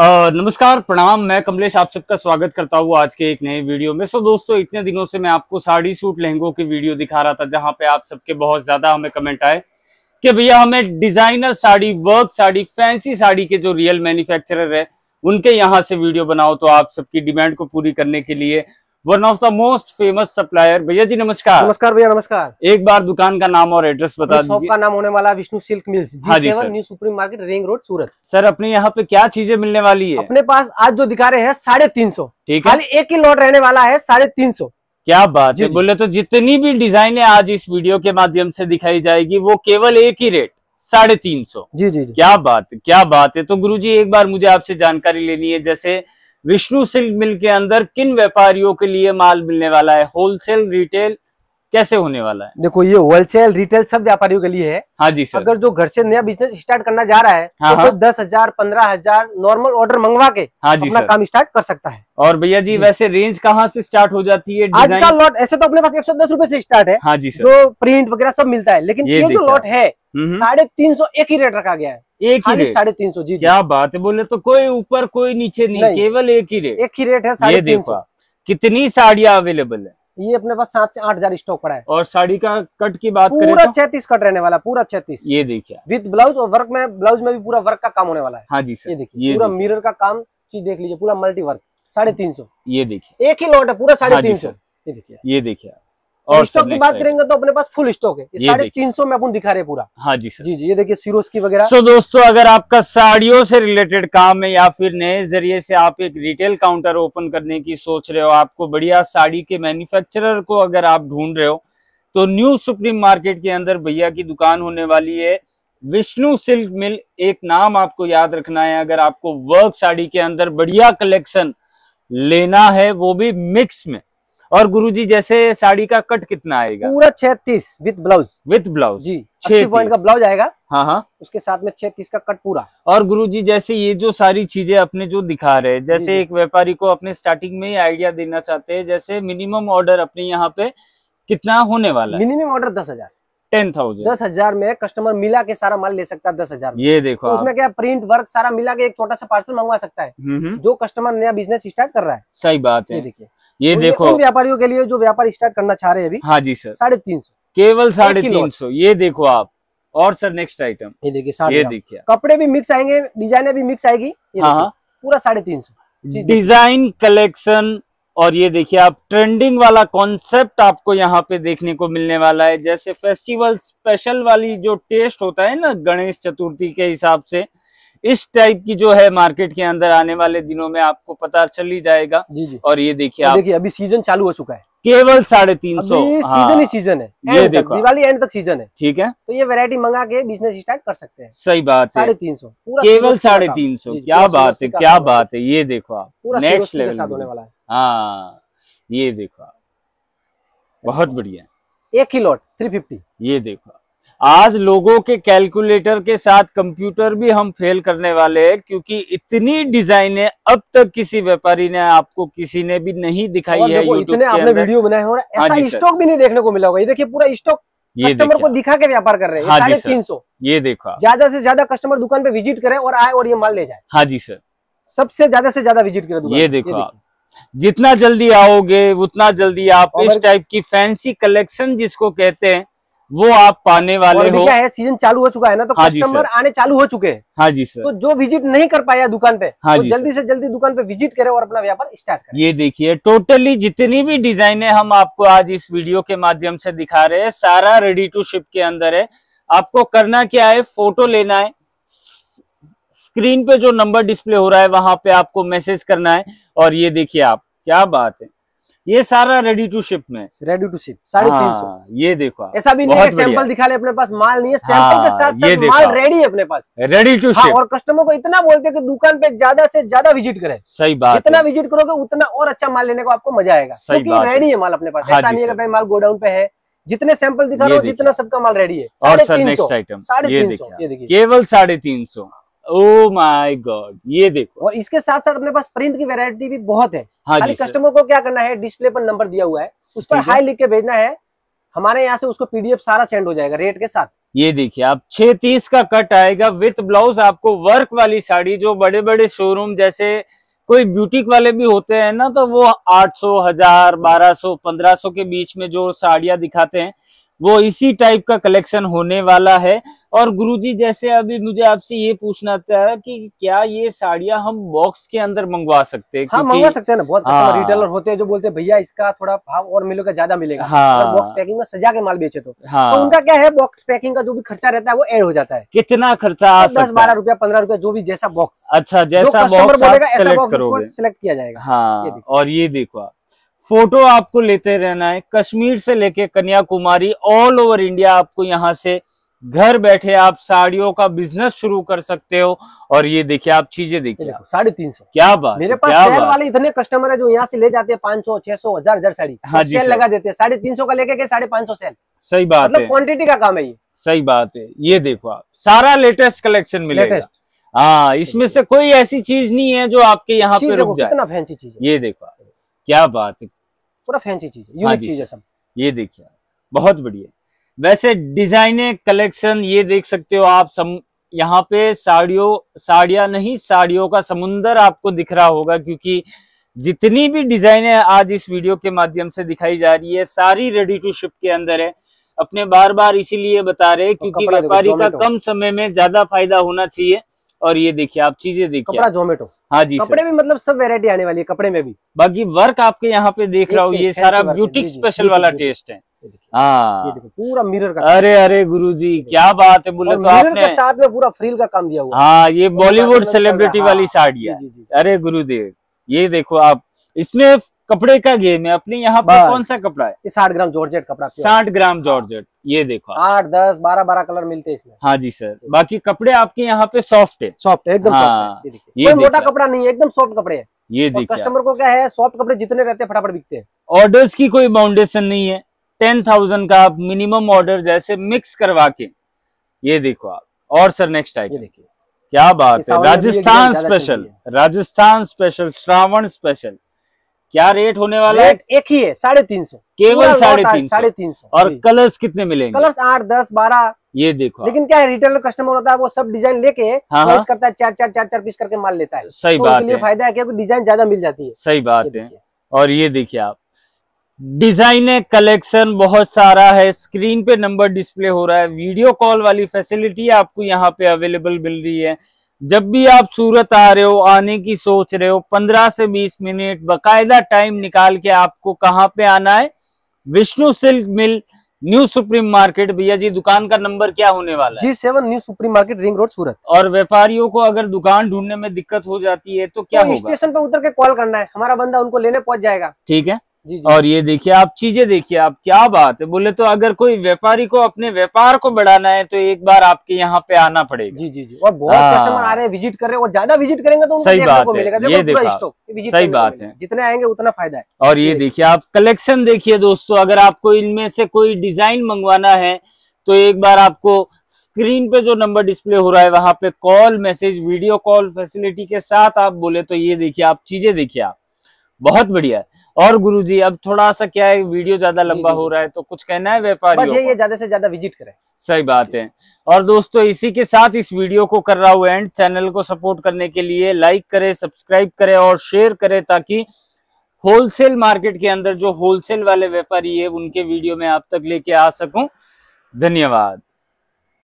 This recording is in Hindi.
नमस्कार प्रणाम मैं कमलेश आप सबका स्वागत करता हूँ आज के एक नए वीडियो में सो दोस्तों इतने दिनों से मैं आपको साड़ी सूट लहंगों की वीडियो दिखा रहा था जहां पे आप सबके बहुत ज्यादा हमें कमेंट आए कि भैया हमें designer sari work sari fancy sari के जो रियल मैन्युफैक्चरर है उनके यहाँ से वीडियो बनाओ तो आप सबकी डिमांड को पूरी करने के लिए one of the most famous supplier भैया जी नमस्कार नमस्कार भैया नमस्कार एक बार दुकान का नाम और एड्रेस बता दीजिए का नाम होने वाला विष्णु सिल्क मिल्स हाँ जी new supreme market ring road Surat sir अपने यहाँ पे क्या चीजें मिलने वाली है अपने पास आज जो दिखा रहे हैं साढ़े तीन सौ ठीक है एक ही लॉट रहने वाला है साढ़े तीन सौ क्या बात है बोले तो जितनी भी डिजाइने आज इस वीडियो के माध्यम से दिखाई जाएगी वो केवल एक ही रेट साढ़े तीन सौ जी जी क्या बात क्या बात है तो जी एक बार मुझे आपसे जानकारी लेनी है जैसे विष्णु सिल्क मिल के अंदर किन व्यापारियों के लिए माल मिलने वाला है होलसेल रिटेल कैसे होने वाला है देखो ये होलसेल रिटेल सब व्यापारियों के लिए है हाँ जी सर अगर जो घर से नया बिजनेस स्टार्ट करना जा रहा है हाँ, तो, हाँ। तो दस हजार पंद्रह हजार नॉर्मल ऑर्डर मंगवा के हाँ जी अपना काम स्टार्ट कर सकता है और भैया जी, जी वैसे रेंज कहाँ से स्टार्ट हो जाती है आज का लॉट ऐसे तो अपने पास एक सौ दस रूपए से स्टार्ट है हाँ जी सर जो प्रिंट वगैरह सब मिलता है लेकिन ये जो लॉट है हम्म। साढ़े तीन सौ एक ही रेट रखा गया है एक ही रेट साढ़े तीन सौ जी क्या बात है बोले तो कोई ऊपर कोई नीचे नहीं, नहीं केवल एक ही रेट एक ही रेट है साढ़े तीन सौ कितनी साड़ियाँ अवेलेबल है ये अपने पास सात से आठ हजार स्टॉक पड़ा है और साड़ी का कट की बात पूरा करें पूरा तो? छत्तीस कट रहने वाला पूरा छत्तीस ये देखिए विद ब्लाउज और वर्क में ब्लाउज में भी पूरा वर्क का काम होने वाला है हाँ जी ये देखिए पूरा मिरर का काम चीज देख लीजिए पूरा मल्टी वर्क साढ़े तीन सौ ये देखिए एक ही लॉट है पूरा हाँ साढ़े तीन सौ ये देखिए ये देखिए और स्टॉक की बात करेंगे तो अपने पास फुल स्टॉक है साढ़े तीन सौ में अपन दिखा रहे पूरा हाँ जी सर जी जी ये देखिए सीरोस की वगैरह सो दोस्तों अगर आपका साड़ियों से रिलेटेड काम है या फिर नए जरिए से आप एक रिटेल काउंटर ओपन करने की सोच रहे हो आपको बढ़िया साड़ी के मैन्युफैक्चरर को अगर आप ढूंढ रहे हो तो न्यू सुप्रीम मार्केट के अंदर भैया की दुकान होने वाली है विष्णु सिल्क मिल एक नाम आपको याद रखना है अगर आपको वर्क साड़ी के अंदर बढ़िया कलेक्शन लेना है वो भी मिक्स में और गुरुजी जैसे साड़ी का कट कितना आएगा पूरा छत्तीस विद ब्लाउज विद ब्लाउज जी छह पॉइंट का ब्लाउज आएगा हाँ हाँ उसके साथ में छह तीस का कट पूरा और गुरुजी जैसे ये जो सारी चीजें अपने जो दिखा रहे हैं जैसे एक व्यापारी को अपने स्टार्टिंग में ही आइडिया देना चाहते हैं जैसे मिनिमम ऑर्डर अपने यहाँ पे कितना होने वाला मिनिमम ऑर्डर दस हजार टेन थाउजेंड दस हजार में कस्टमर मिला के सारा माल ले सकता है दस हजार ये देखो तो उसमें क्या प्रिंट वर्क सारा मिला के एक छोटा सा पार्सल मंगवा सकता है हम्म, हम्म। जो कस्टमर नया बिजनेस स्टार्ट कर रहा है सही बात है ये देखिए ये तो देखो व्यापारियों के लिए जो व्यापार स्टार्ट करना चाह रहे हैं अभी हाँ जी सर साढ़े तीन सौ केवल साढ़े तीन सौ ये देखो आप और सर नेक्स्ट आइटम ये देखिए ये देखिए कपड़े भी मिक्स आएंगे डिजाइने भी मिक्स आएगी हाँ, हाँ पूरा साढ़े तीन सौ डिजाइन कलेक्शन और ये देखिए आप ट्रेंडिंग वाला कॉन्सेप्ट आपको यहाँ पे देखने को मिलने वाला है जैसे फेस्टिवल स्पेशल वाली जो टेस्ट होता है ना गणेश चतुर्थी के हिसाब से इस टाइप की जो है मार्केट के अंदर आने वाले दिनों में आपको पता चल ही जाएगा जी जी और ये देखिए आप देखिए अभी सीजन चालू हो चुका है केवल साढ़े तीन सौ सीजन हाँ। ही सीजन है ये देखो दिवाली एंड तक सीजन है ठीक है तो ये वैरायटी मंगा के बिजनेस स्टार्ट कर सकते हैं सही बात है साढ़े तीन सौ केवल साढ़े तीन सौ क्या बात है क्या बात है ये देखो आप नेक्स्ट लेवल होने वाला है हाँ ये देखो बहुत बढ़िया एक ही लॉट थ्री फिफ्टी ये देखो आज लोगों के कैलकुलेटर के साथ कंप्यूटर भी हम फेल करने वाले हैं क्योंकि इतनी डिजाइने अब तक किसी व्यापारी ने आपको किसी ने भी नहीं दिखाई है इतने आपने वीडियो बनाए और हाँ ऐसा स्टॉक भी नहीं देखने को मिला होगा ये देखिए पूरा स्टॉक कस्टमर को दिखा के व्यापार कर रहे हैं हाँ तीन सौ ये देखो ज्यादा से ज्यादा कस्टमर दुकान पे विजिट करे और आए और ये माल ले जाए हाँ जी सर सबसे ज्यादा से ज्यादा विजिट करे ये देखो आप जितना जल्दी आओगे उतना जल्दी आप इस टाइप की फैंसी कलेक्शन जिसको कहते हैं वो आप पाने वाले हो क्या है सीजन चालू हो चुका है ना तो हाँ कस्टमर आने चालू हो चुके हैं हाँ जी सर तो जो विजिट नहीं कर पाया दुकान पे हाँ तो जल्दी से जल्दी दुकान पे विजिट करें और अपना व्यापार स्टार्ट करें ये देखिए टोटली जितनी भी डिजाइने हम आपको आज इस वीडियो के माध्यम से दिखा रहे हैं सारा रेडी टू शिप के अंदर है आपको करना क्या है फोटो लेना है स्क्रीन पे जो नंबर डिस्प्ले हो रहा है वहां पे आपको मैसेज करना है और ये देखिए आप क्या बात है ये सारा रेडी टू शिप में रेडी टू शिप साढ़े तीन सौ हाँ, ये देखो ऐसा भी नहीं सैंपल दिखा ले अपने पास माल नहीं है सैंपल हाँ, के साथ साथ माल रेडी है अपने पास रेडी टू शिप और कस्टमर को इतना बोलते हैं कि दुकान पे ज्यादा से ज्यादा विजिट करे सही बात जितना विजिट करोगे उतना और अच्छा माल लेने को आपको मजा आएगा क्योंकि रेडी है माल अपने पास हाँ ऐसा नहीं है भाई माल गोडाउन पे है जितने सैंपल दिखा रहे हो जितना सबका माल रेडी है और सर नेक्स्ट आइटम साढ़े तीन सौ केवल साढ़े तीन सौ ओ माय गॉड ये देखो और इसके साथ साथ अपने पास प्रिंट की वैरायटी भी बहुत है हाँ खाली कस्टमर को क्या करना है डिस्प्ले पर नंबर दिया हुआ है उस पर हाई लिख के भेजना है हमारे यहाँ से उसको पीडीएफ सारा सेंड हो जाएगा रेट के साथ ये देखिए आप छह तीस का कट आएगा विथ ब्लाउज आपको वर्क वाली साड़ी जो बड़े बड़े शोरूम जैसे कोई ब्यूटिक वाले भी होते हैं ना तो वो 800, हजार 1200, 1500 के बीच में जो साड़ियां दिखाते हैं वो इसी टाइप का कलेक्शन होने वाला है और गुरुजी जैसे अभी मुझे आपसे ये पूछना था कि क्या ये साड़ियां हम बॉक्स के अंदर मंगवा सकते हैं हाँ, मंगवा सकते हैं ना बहुत अच्छा हाँ, रिटेलर होते हैं जो बोलते हैं भैया इसका थोड़ा भाव और मिलोगे ज्यादा मिलेगा हाँ, बॉक्स पैकिंग में सजा के माल बेचे तो, हाँ, तो उनका क्या है बॉक्स पैकिंग का जो भी खर्चा रहता है वो एड हो जाता है कितना खर्चा दस बारह रुपया पंद्रह रुपया जो भी जैसा बॉक्स अच्छा जैसा बॉक्स सिलेक्ट किया जाएगा हाँ, और ये देखो आप फोटो आपको लेते रहना है कश्मीर से लेके कन्याकुमारी ऑल ओवर इंडिया आपको यहाँ से घर बैठे आप साड़ियों का बिजनेस शुरू कर सकते हो और ये देखिए आप चीजें देखिए साढ़े तीन सौ क्या बात मेरे पास शहर वाले इतने कस्टमर है जो यहाँ से ले जाते हैं पांच सौ छह सौ हजार हजार साड़ी हाँ जी सेल लगा देते हैं साढ़े तीन सौ का लेके साढ़े पांच सौ सेल सही बात मतलब क्वांटिटी का काम है ये सही बात है ये देखो आप सारा लेटेस्ट कलेक्शन मिलेगा हाँ इसमें से कोई ऐसी चीज नहीं है जो आपके यहाँ पे रुक जाए फैंसी चीज ये देखो आप क्या बात है पूरा फैंसी चीज है यूनिक हाँ चीज है सब ये देखिए बहुत बढ़िया वैसे डिजाइने कलेक्शन ये देख सकते हो आप सम यहाँ पे साड़ियों साड़िया नहीं साड़ियों का समुन्दर आपको दिख रहा होगा क्योंकि जितनी भी डिजाइने आज इस वीडियो के माध्यम से दिखाई जा रही है सारी रेडी टू शिप के अंदर है अपने बार बार इसीलिए बता रहे तो क्योंकि व्यापारी का कम समय में ज्यादा फायदा होना चाहिए और ये देखिए आप चीजें देखिए कपड़ा जोमेटो हाँ जी कपड़े में मतलब सब वेरायटी आने वाली है कपड़े में भी बाकी वर्क आपके यहाँ पे देख रहा हूँ ये सारा ब्यूटिक स्पेशल वाला टेस्ट है हाँ पूरा मिरर का अरे अरे गुरुजी क्या बात है बोले तो आपने के साथ में पूरा फ्रील का काम दिया हुआ हाँ ये बॉलीवुड मतलब मतलब सेलिब्रिटी वाली हाँ, हाँ। साड़ी है अरे गुरुदेव ये देखो आप इसमें कपड़े का गेम है अपने यहाँ पर कौन सा कपड़ा है साठ ग्राम जॉर्जेट कपड़ा साठ ग्राम जॉर्जेट ये देखो आठ दस बारह बारह कलर मिलते हैं इसमें हाँ जी सर बाकी कपड़े आपके यहाँ पे सॉफ्ट है सॉफ्ट एकदम हाँ, ये मोटा कपड़ा नहीं है एकदम सॉफ्ट कपड़े ये देखिए कस्टमर को क्या है सॉफ्ट कपड़े जितने रहते हैं फटाफट बिकते हैं ऑर्डर्स की कोई बाउंडेशन नहीं है टेन थाउजेंड का आप मिनिमम ऑर्डर जैसे मिक्स करवा के ये देखो आप और सर नेक्स्ट आइए देखिए क्या बात है Rajasthan special Rajasthan special Shravan special क्या रेट होने वाला रेट है एक ही है साढ़े तीन सौ केवल साढ़े तीन साढ़े तीन सौ और कलर्स कितने मिलेंगे कलर्स आठ दस बारह ये देखो लेकिन क्या है रिटेलर कस्टमर होता है वो सब डिजाइन लेके हाँ हाँ। करता है चार चार चार चार पीस करके माल लेता है सही तो बात है फायदा है क्योंकि डिजाइन ज्यादा मिल जाती है सही बात है और ये देखिए आप डिजाइने कलेक्शन बहुत सारा है स्क्रीन पे नंबर डिस्प्ले हो रहा है वीडियो कॉल वाली फैसिलिटी आपको यहाँ पे अवेलेबल मिल रही है जब भी आप सूरत आ रहे हो आने की सोच रहे हो पंद्रह से बीस मिनट बकायदा टाइम निकाल के आपको कहाँ पे आना है Vishnu silk mill new supreme market भैया जी दुकान का नंबर क्या होने वाला है जी seven new supreme market ring road Surat और व्यापारियों को अगर दुकान ढूंढने में दिक्कत हो जाती है तो क्या तो स्टेशन पे उतर के कॉल करना है हमारा बंदा उनको लेने पहुंच जाएगा ठीक है जी, और ये देखिए आप चीजें देखिए आप क्या बात है बोले तो अगर कोई व्यापारी को अपने व्यापार को बढ़ाना है तो एक बार आपके यहाँ पे आना पड़ेगा जी जी जी और बहुत कस्टमर हाँ। आ रहे हैं विजिट कर रहे हैं और ज्यादा विजिट करेंगे तो सही बात है ये देखो सही बात है जितने आएंगे उतना फायदा है और ये देखिए आप कलेक्शन देखिए दोस्तों अगर आपको इनमें से कोई डिजाइन मंगवाना है तो एक बार आपको स्क्रीन पे जो नंबर डिस्प्ले हो रहा है वहां पे call message video call facility के साथ आप बोले तो ये देखिए आप चीजें देखिए आप बहुत बढ़िया और गुरुजी अब थोड़ा सा क्या है वीडियो ज्यादा लंबा हो रहा है तो कुछ कहना है व्यापारी ये, ये ज्यादा से ज्यादा विजिट करें सही बात है और दोस्तों इसी के साथ इस वीडियो को कर रहा हूँ एंड चैनल को सपोर्ट करने के लिए लाइक करें सब्सक्राइब करें और शेयर करें ताकि होलसेल मार्केट के अंदर जो होलसेल वाले व्यापारी है उनके वीडियो में आप तक लेके आ सकू धन्यवाद